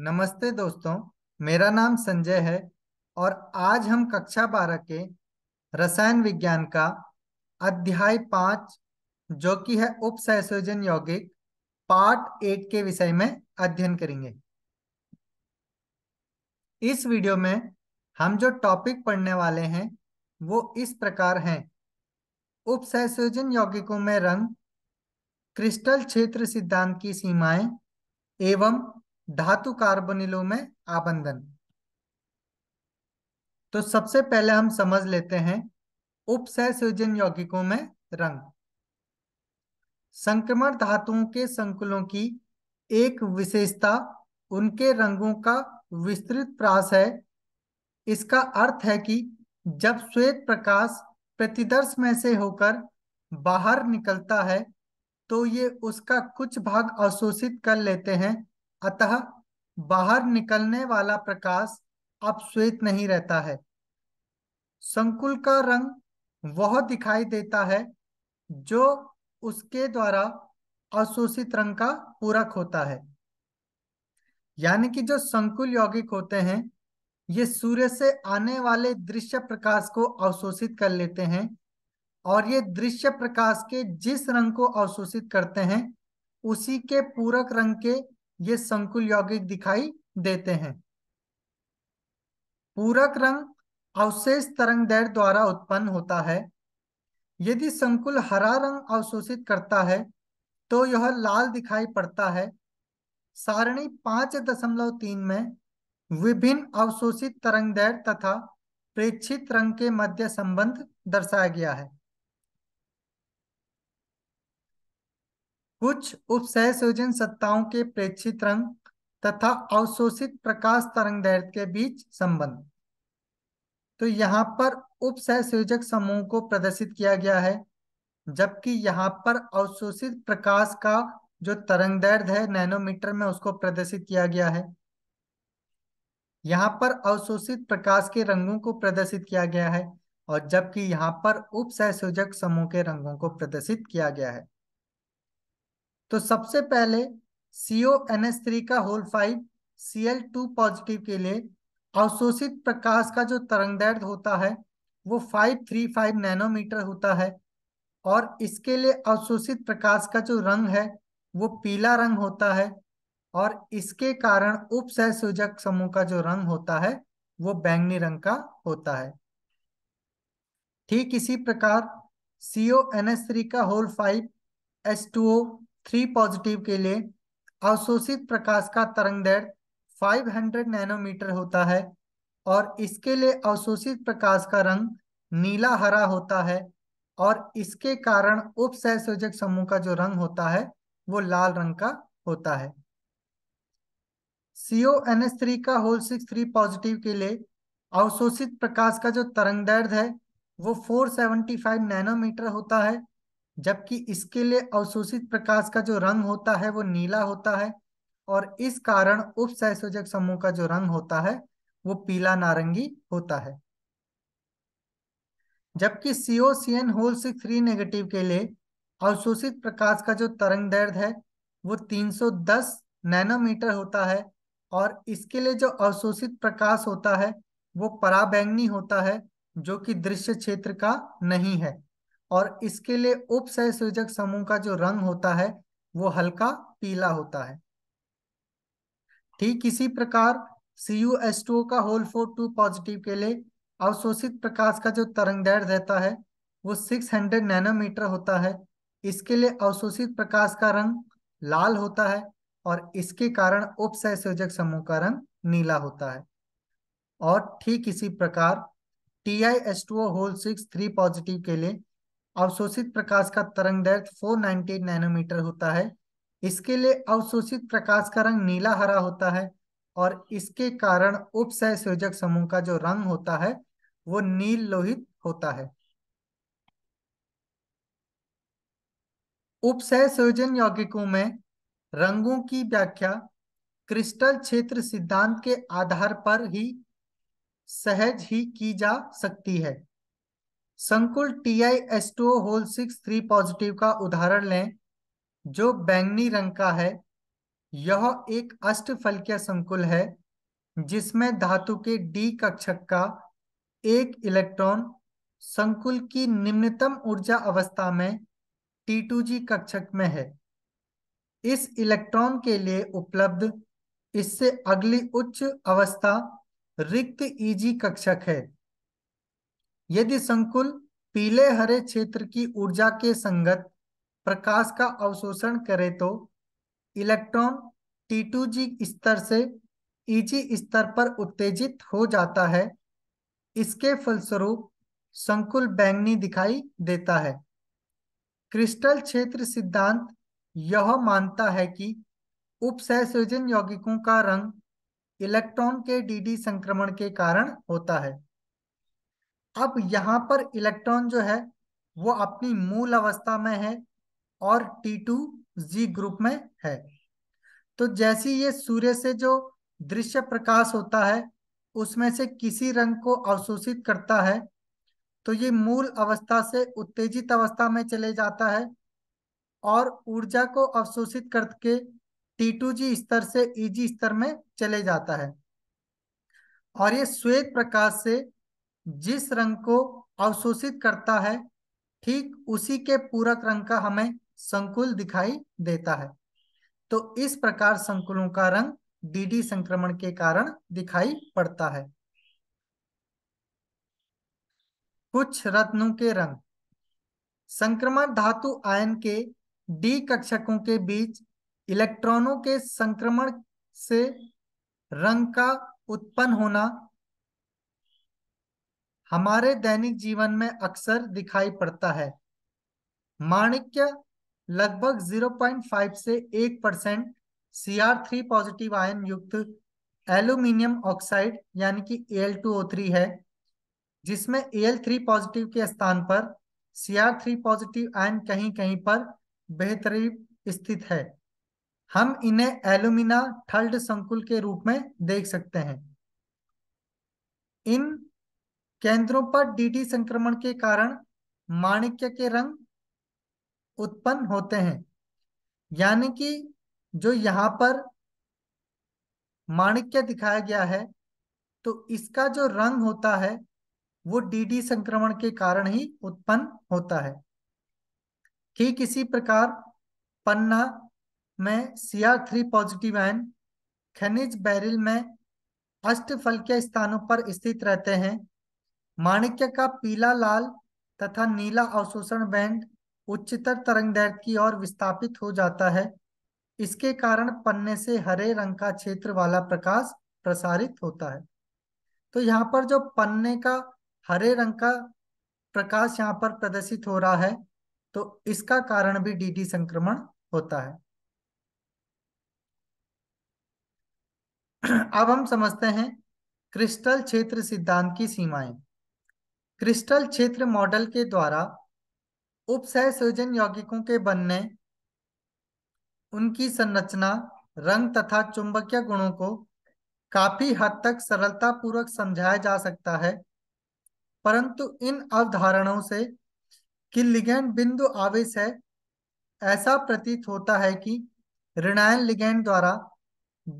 नमस्ते दोस्तों मेरा नाम संजय है और आज हम कक्षा बारह के रसायन विज्ञान का अध्याय पांच जो कि है उप सहसोजन यौगिक पार्ट एट के विषय में अध्ययन करेंगे इस वीडियो में हम जो टॉपिक पढ़ने वाले हैं वो इस प्रकार हैं उप सहसोजन यौगिकों में रंग क्रिस्टल क्षेत्र सिद्धांत की सीमाएं एवं धातु कार्बनिलों में आबंधन तो सबसे पहले हम समझ लेते हैं उपसहसोजन यौगिकों में रंग संक्रमण धातुओं के संकुलों की एक विशेषता उनके रंगों का विस्तृत प्रास है इसका अर्थ है कि जब श्वेत प्रकाश प्रतिदर्श में से होकर बाहर निकलता है तो ये उसका कुछ भाग अवशोषित कर लेते हैं अतः बाहर निकलने वाला प्रकाश अब श्वेत नहीं रहता है संकुल का रंग वह दिखाई देता है जो उसके द्वारा अशोषित रंग का पूरक होता है यानी कि जो संकुल यौगिक होते हैं ये सूर्य से आने वाले दृश्य प्रकाश को अवशोषित कर लेते हैं और ये दृश्य प्रकाश के जिस रंग को अवशोषित करते हैं उसी के पूरक रंग के ये संकुल यौगिक दिखाई देते हैं पूरक रंग अवशेष तरंग दैर द्वारा उत्पन्न होता है यदि संकुल हरा रंग अवशोषित करता है तो यह लाल दिखाई पड़ता है सारणी पांच दशमलव तीन में विभिन्न अवशोषित तरंग दैर तथा प्रेक्षित रंग के मध्य संबंध दर्शाया गया है कुछ उपसहसोजन सूजन सत्ताओं के प्रेक्षित रंग तथा अवशोषित प्रकाश तरंग दैर्ध्य के बीच संबंध तो यहाँ पर उपसहसोजक समूह को प्रदर्शित किया गया है जबकि यहाँ पर अवशोषित प्रकाश का जो तरंग दैर्घ्य है नैनोमीटर में उसको प्रदर्शित किया गया है यहाँ पर अवशोषित प्रकाश के रंगों को प्रदर्शित किया गया है और जबकि यहाँ पर उपसहसोजक समूह के रंगों को प्रदर्शित किया गया है तो सबसे पहले सीओ एन एस थ्री का whole five C L two positive के लिए अवशोषित प्रकाश का जो तरंग दर्द होता है वो फाइव थ्री फाइव नैनोमीटर होता है और इसके लिए अवशोषित प्रकाश का जो रंग है वो पीला रंग होता है और इसके कारण उप सहसूजक समूह का जो रंग होता है वो बैंगनी रंग का होता है ठीक इसी प्रकार C O N S three का whole five S two O three positive के लिए अवशोषित प्रकाश का तरंग फाइव 500 नैनोमीटर होता है और इसके लिए अवशोषित प्रकाश का रंग नीला हरा होता है और इसके कारण उपसहसोजक समूह का जो रंग होता है वो लाल रंग का होता है सीओ एन एस थ्री का होल सिक्स थ्री पॉजिटिव के लिए अवशोषित प्रकाश का जो तरंग दर्द है वो 475 नैनोमीटर होता है जबकि इसके लिए अवशोषित प्रकाश का जो रंग होता है वो नीला होता है और इस कारण सहसोजक समूह का जो रंग होता है वो पीला नारंगी होता है जबकि CO C N whole six three negative के लिए अवशोषित प्रकाश का जो तरंग दर्द है वो 310 नैनोमीटर होता है और इसके लिए जो अवशोषित प्रकाश होता है वो पराबैंगनी होता है जो कि दृश्य क्षेत्र का नहीं है और इसके लिए उप सूचक समूह का जो रंग होता है वो हल्का पीला होता है ठीक इसी प्रकार CuH2O का होल फोर टू पॉजिटिव के लिए अवशोषित प्रकाश का जो तरंग दैर्घ्य रहता है वो 600 नैनोमीटर होता है इसके लिए अवशोषित प्रकाश का रंग लाल होता है और इसके कारण उपसंयोजक समूह का रंग नीला होता है और ठीक इसी प्रकार T I S two whole six three positive के लिए अवशोषित प्रकाश का तरंग दैर्घ्य 498 नैनोमीटर होता है इसके लिए अवशोषित प्रकाश का रंग नीला हरा होता है और इसके कारण उपसह समूह का जो रंग होता है वो नील लोहित होता है उपसह यौगिकों में रंगों की व्याख्या क्रिस्टल क्षेत्र सिद्धांत के आधार पर ही सहज ही की जा सकती है संकुल T I S two whole six three positive का उदाहरण लें जो बैंगनी रंग का है यह एक अष्टफलकीय संकुल है जिसमें धातु के डी कक्षक का एक इलेक्ट्रॉन संकुल की निम्नतम ऊर्जा अवस्था में टी टू जी कक्षक में है इस इलेक्ट्रॉन के लिए उपलब्ध इससे अगली उच्च अवस्था रिक्त ईजी e कक्षक है यदि संकुल पीले हरे क्षेत्र की ऊर्जा के संगत प्रकाश का अवशोषण करे तो इलेक्ट्रॉन T2G स्तर से Eg स्तर पर उत्तेजित हो जाता है इसके फलस्वरूप संकुल बैंगनी दिखाई देता है क्रिस्टल क्षेत्र सिद्धांत यह मानता है कि उपसहसोजन यौगिकों का रंग इलेक्ट्रॉन के डीडी संक्रमण के कारण होता है अब यहां पर इलेक्ट्रॉन जो है वो अपनी मूल अवस्था में है और टी टू जी ग्रुप में है तो जैसे ये सूर्य से जो दृश्य प्रकाश होता है उसमें से किसी रंग को अवशोषित करता है तो ये मूल अवस्था से उत्तेजित अवस्था में चले जाता है और ऊर्जा को अवशोषित करके टी टू जी स्तर से ई e जी स्तर में चले जाता है और ये श्वेत प्रकाश से जिस रंग को अवशोषित करता है ठीक उसी के पूरक रंग का हमें संकुल दिखाई देता है तो इस प्रकार संकुलों का रंग डीडी संक्रमण के कारण दिखाई पड़ता है कुछ रत्नों के रंग संक्रमण धातु आयन के डी कक्षकों के बीच इलेक्ट्रॉनों के संक्रमण से रंग का उत्पन्न होना हमारे दैनिक जीवन में अक्सर दिखाई पड़ता है माणिक्य लगभग 0.5 से 1 परसेंट सी थ्री पॉजिटिव आयन युक्त एल्यूमिनियम ऑक्साइड यानी कि एल है जिसमें एल थ्री पॉजिटिव के स्थान पर सी थ्री पॉजिटिव आयन कहीं कहीं पर बेहतरीन स्थित है हम इन्हें एल्यूमिना ठल्ड संकुल के रूप में देख सकते हैं इन केंद्रों पर डीडी संक्रमण के कारण माणिक्य के रंग उत्पन्न होते हैं यानी कि जो यहाँ पर माणिक्य दिखाया गया है तो इसका जो रंग होता है वो डीडी संक्रमण के कारण ही उत्पन्न होता है ठीक इसी प्रकार पन्ना में सीआर थ्री पॉजिटिव आयन खनिज बैरिल में अष्टफल के स्थानों पर स्थित रहते हैं माणिक्य का पीला लाल तथा नीला अवशोषण बैंड उच्चतर तरंग दैर्घ्य की ओर विस्थापित हो जाता है इसके कारण पन्ने से हरे रंग का क्षेत्र वाला प्रकाश प्रसारित होता है तो यहाँ पर जो पन्ने का हरे रंग का प्रकाश यहाँ पर प्रदर्शित हो रहा है तो इसका कारण भी डीडी संक्रमण होता है अब हम समझते हैं क्रिस्टल क्षेत्र सिद्धांत की सीमाएं क्रिस्टल क्षेत्र मॉडल के द्वारा उपसह संयोजन यौगिकों के बनने उनकी संरचना रंग तथा चुंबकीय गुणों को काफी हद तक सरलतापूर्वक समझाया जा सकता है परंतु इन अवधारणाओं से कि लिगेंड बिंदु आवेश है ऐसा प्रतीत होता है कि ऋणायन लिगेंड द्वारा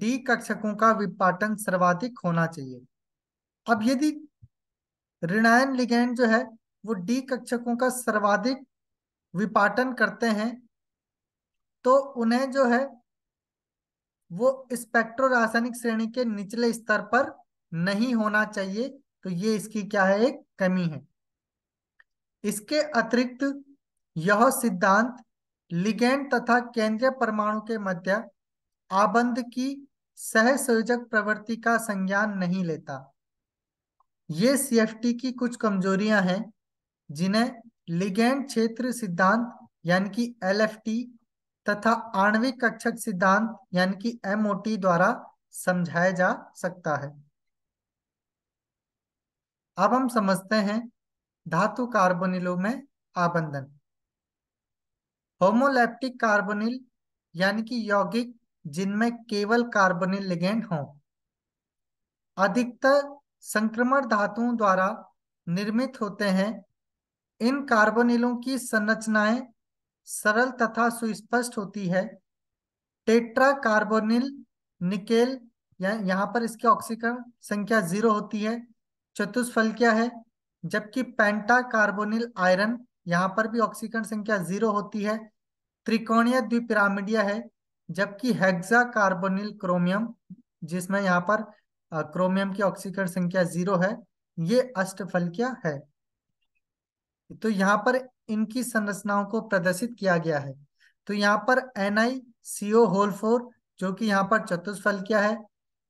डी कक्षकों का विपाटन सर्वाधिक होना चाहिए अब यदि ऋणायन लिगेंड जो है वो डी कक्षकों का सर्वाधिक विपाटन करते हैं तो उन्हें जो है वो स्पेक्ट्रो रासायनिक श्रेणी के निचले स्तर पर नहीं होना चाहिए तो ये इसकी क्या है एक कमी है इसके अतिरिक्त यह सिद्धांत लिगेंड तथा केंद्रीय परमाणु के मध्य आबंध की सहसंयोजक प्रवृत्ति का संज्ञान नहीं लेता ये सीएफटी की कुछ कमजोरियां हैं जिन्हें लिगेंड क्षेत्र सिद्धांत यानी कि एलएफटी तथा आणविक कक्षक सिद्धांत यानी कि एमओटी द्वारा समझाया जा सकता है अब हम समझते हैं धातु कार्बोनिलों में आबंधन होमोलैप्टिक कार्बोनिल यानी कि यौगिक जिनमें केवल कार्बोनिल लिगेंड हों अधिकतर संक्रमण धातुओं द्वारा निर्मित होते हैं इन कार्बोनिलों की संरचनाएं सरल तथा सुस्पष्ट होती है टेट्रा कार्बोनिल निकेल या यहाँ पर इसके ऑक्सीकरण संख्या जीरो होती है चतुष्फल क्या है जबकि पेंटा कार्बोनिल आयरन यहाँ पर भी ऑक्सीकरण संख्या जीरो होती है त्रिकोणीय द्विपिरामिडिया है जबकि हेक्सा कार्बोनिल क्रोमियम जिसमें यहाँ पर क्रोमियम की ऑक्सीकरण संख्या जीरो है ये अष्टफलकिया है तो यहाँ पर इनकी संरचनाओं को प्रदर्शित किया गया है तो यहाँ पर N I C O whole four जो कि यहाँ पर चतुष्फलकिया है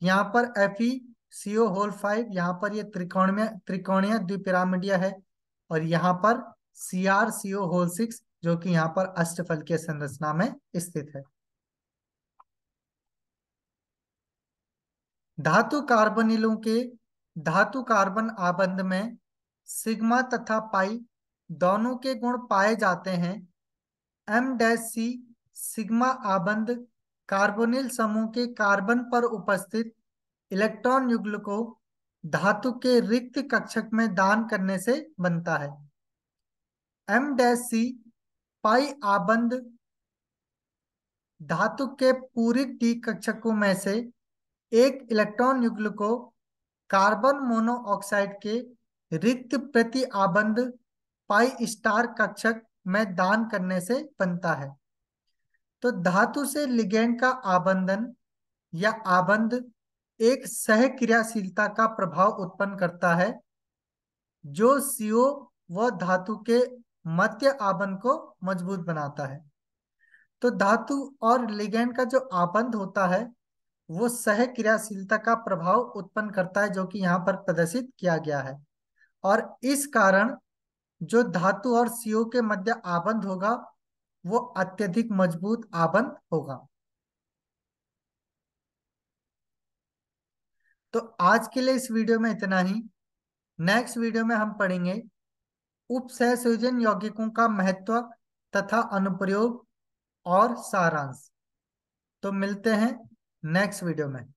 यहाँ पर F E C O whole five यहाँ पर ये त्रिकोण त्रिकोणीय द्विपिरामिडिया है और यहाँ पर C R C O whole six जो कि यहाँ पर अष्टफलकीय संरचना में स्थित है धातु कार्बनिलों के धातु कार्बन आबंध में सिग्मा तथा पाई दोनों के गुण पाए जाते हैं एम डैश सी सिग्मा आबंध कार्बोनिल समूह के कार्बन पर उपस्थित इलेक्ट्रॉन युगल को धातु के रिक्त कक्षक में दान करने से बनता है एम डैश सी पाई आबंध धातु के पूरी टी कक्षकों में से एक इलेक्ट्रॉन युगल को कार्बन मोनोऑक्साइड के रिक्त प्रति आबंध पाई स्टार कक्षक में दान करने से बनता है तो धातु से लिगेंड का आबंधन या आबंध एक सहक्रियाशीलता का प्रभाव उत्पन्न करता है जो सीओ व धातु के मध्य आबंध को मजबूत बनाता है तो धातु और लिगेंड का जो आबंध होता है वो सह क्रियाशीलता का प्रभाव उत्पन्न करता है जो कि यहाँ पर प्रदर्शित किया गया है और इस कारण जो धातु और सीओ के मध्य आबंध होगा वो अत्यधिक मजबूत आबंध होगा तो आज के लिए इस वीडियो में इतना ही नेक्स्ट वीडियो में हम पढ़ेंगे उप सृजन यौगिकों का महत्व तथा अनुप्रयोग और सारांश तो मिलते हैं नेक्स्ट वीडियो में